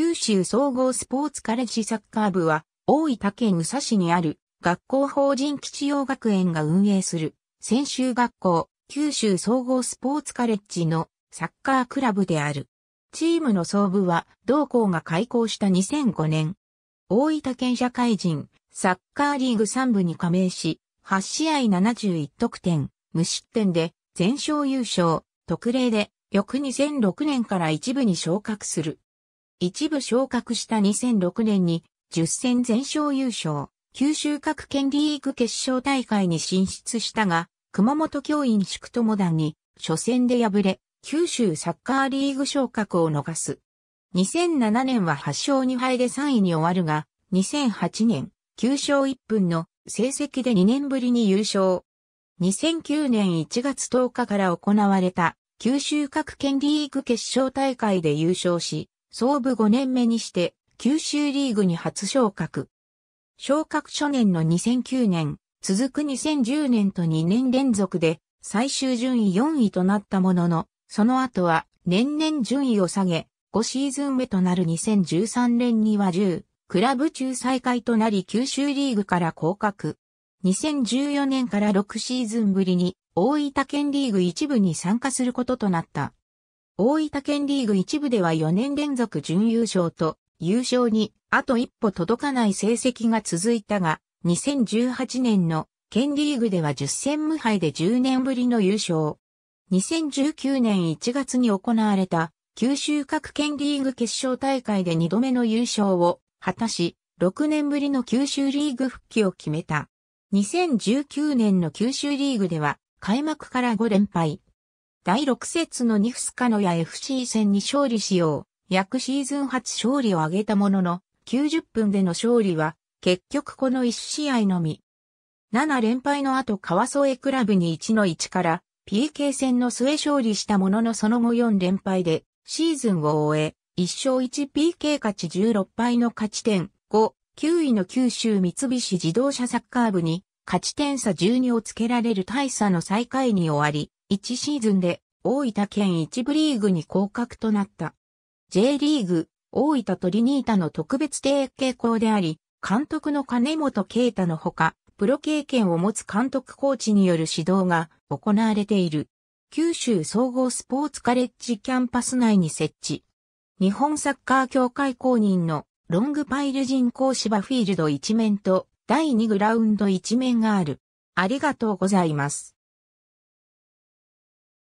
九州総合スポーツカレッジサッカー部は、大分県宇佐市にある学校法人吉洋学園が運営する、専修学校、九州総合スポーツカレッジのサッカークラブである。チームの総部は、同校が開校した2005年、大分県社会人、サッカーリーグ3部に加盟し、8試合71得点、無失点で、全勝優勝、特例で、翌2006年から一部に昇格する。一部昇格した2006年に10戦全勝優勝、九州各県リーグ決勝大会に進出したが、熊本教員宿友団に初戦で敗れ、九州サッカーリーグ昇格を逃す。2007年は8勝2敗で3位に終わるが、2008年9勝1分の成績で2年ぶりに優勝。2009年1月10日から行われた九州各県リーグ決勝大会で優勝し、創部5年目にして、九州リーグに初昇格。昇格初年の2009年、続く2010年と2年連続で最終順位4位となったものの、その後は年々順位を下げ、5シーズン目となる2013年には10、クラブ中再開となり九州リーグから降格。2014年から6シーズンぶりに大分県リーグ一部に参加することとなった。大分県リーグ一部では4年連続準優勝と、優勝にあと一歩届かない成績が続いたが、2018年の県リーグでは10戦無敗で10年ぶりの優勝。2019年1月に行われた九州各県リーグ決勝大会で2度目の優勝を果たし、6年ぶりの九州リーグ復帰を決めた。2019年の九州リーグでは開幕から5連敗、第6節のニフスカノヤ FC 戦に勝利しよう。約シーズン初勝利を挙げたものの、90分での勝利は、結局この1試合のみ。7連敗の後川添クラブに1の1から PK 戦の末勝利したもののその後4連敗でシーズンを終え、1勝 1PK 勝ち16敗の勝ち点5、9位の九州三菱自動車サッカー部に勝ち点差12をつけられる大差の最下位に終わり、1シーズンで大分県1部リーグに降格となった。J リーグ、大分トリニータの特別提携校であり、監督の金本啓太のほか、プロ経験を持つ監督コーチによる指導が行われている。九州総合スポーツカレッジキャンパス内に設置。日本サッカー協会公認のロングパイル人工芝フィールド一面と第2グラウンド一面がある。ありがとうございます。